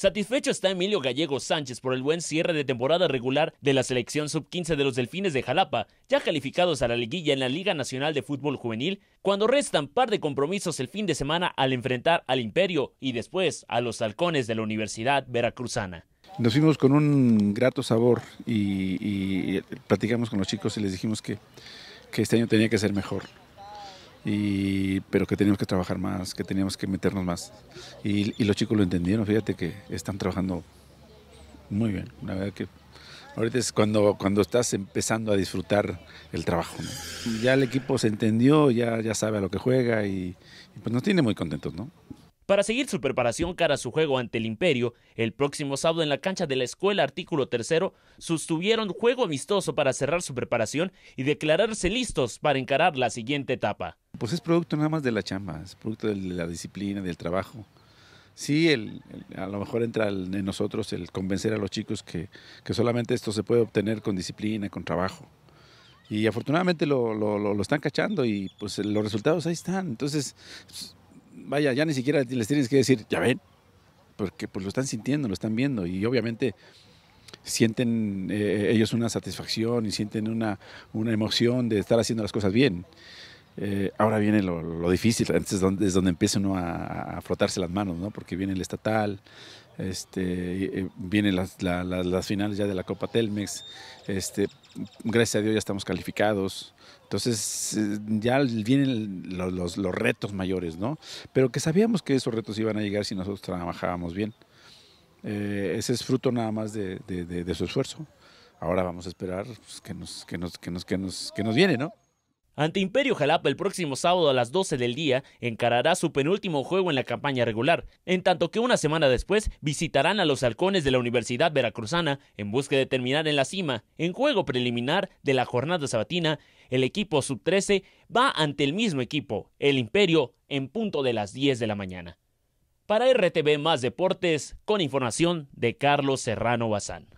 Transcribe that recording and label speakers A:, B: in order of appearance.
A: Satisfecho está Emilio Gallego Sánchez por el buen cierre de temporada regular de la selección sub-15 de los Delfines de Jalapa, ya calificados a la liguilla en la Liga Nacional de Fútbol Juvenil, cuando restan par de compromisos el fin de semana al enfrentar al Imperio y después a los halcones de la Universidad Veracruzana.
B: Nos fuimos con un grato sabor y, y platicamos con los chicos y les dijimos que este año tenía que ser mejor y, pero que teníamos que trabajar más, que teníamos que meternos más. Y, los chicos lo entendieron, fíjate que están trabajando muy bien. La verdad que ahorita es cuando, cuando estás empezando a disfrutar el trabajo. Ya el equipo se entendió, ya, ya sabe a lo que juega y, pues nos tiene muy contentos, ¿no?
A: Para seguir su preparación cara a su juego ante el Imperio, el próximo sábado en la cancha de la escuela artículo tercero sostuvieron juego amistoso para cerrar su preparación y declararse listos para encarar la siguiente etapa
B: pues es producto nada más de la chamba, es producto de la disciplina, del trabajo. Sí, a lo mejor entra en nosotros el convencer a los chicos que, solamente esto se puede obtener con disciplina, con trabajo. Y afortunadamente lo, están cachando y pues los resultados ahí están. Entonces, vaya, ya ni siquiera les tienes que decir, ya ven, porque pues lo están sintiendo, lo están viendo y obviamente sienten eh, ellos una satisfacción y sienten una, una emoción de estar haciendo las cosas bien. Eh, ahora viene lo, difícil, antes es donde, empieza uno a, frotarse las manos, ¿no? Porque viene el estatal, este, vienen las, finales ya de la Copa Telmex, este, gracias a Dios ya estamos calificados. Entonces eh, ya vienen los, retos mayores, ¿no? Pero que sabíamos que esos retos iban a llegar si nosotros trabajábamos bien. Eh, ese es fruto nada más de, su esfuerzo.
A: Ahora vamos a esperar pues, que, nos, que, nos, que, nos, que, nos, que nos viene, ¿no? Ante Imperio Jalapa el próximo sábado a las 12 del día encarará su penúltimo juego en la campaña regular, en tanto que una semana después visitarán a los halcones de la Universidad Veracruzana en busca de terminar en la cima. En juego preliminar de la jornada sabatina, el equipo sub-13 va ante el mismo equipo, el Imperio, en punto de las 10 de la mañana. Para RTV Más Deportes, con información de Carlos Serrano Bazán.